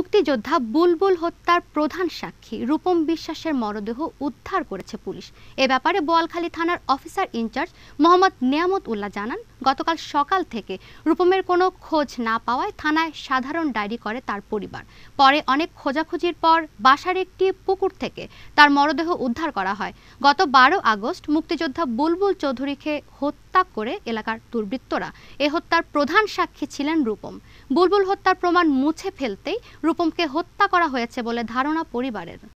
মুক্তিযোদ্ধা বুলবুল হত্যার প্রধান সাক্ষী রূপম বিশ্বাসের মরদেহ উদ্ধার করেছে পুলিশ এ ব্যাপারে বোয়ালখালী থানার অফিসার ইনচার্জ মোহাম্মদ নিয়ামত উল্লাহ জানান গতকাল সকাল থেকে রূপমের কোনো খোঁজ না পাওয়ায় থানায় সাধারণ ডায়েরি করে তার পরিবার পরে অনেক খোঁজাখুঁজির পর বাসার একটি পুকুর থেকে তার মরদেহ উদ্ধার করা হয় গত বারো আগস্ট মুক্তিযোদ্ধা বুলবুল চৌধুরীকে হত্যা হত্যা করে এলাকার দুর্বৃত্তরা এ হত্যার প্রধান সাক্ষী ছিলেন রূপম বুলবুল হত্যার প্রমাণ মুছে ফেলতেই রূপমকে হত্যা করা হয়েছে বলে ধারণা পরিবারের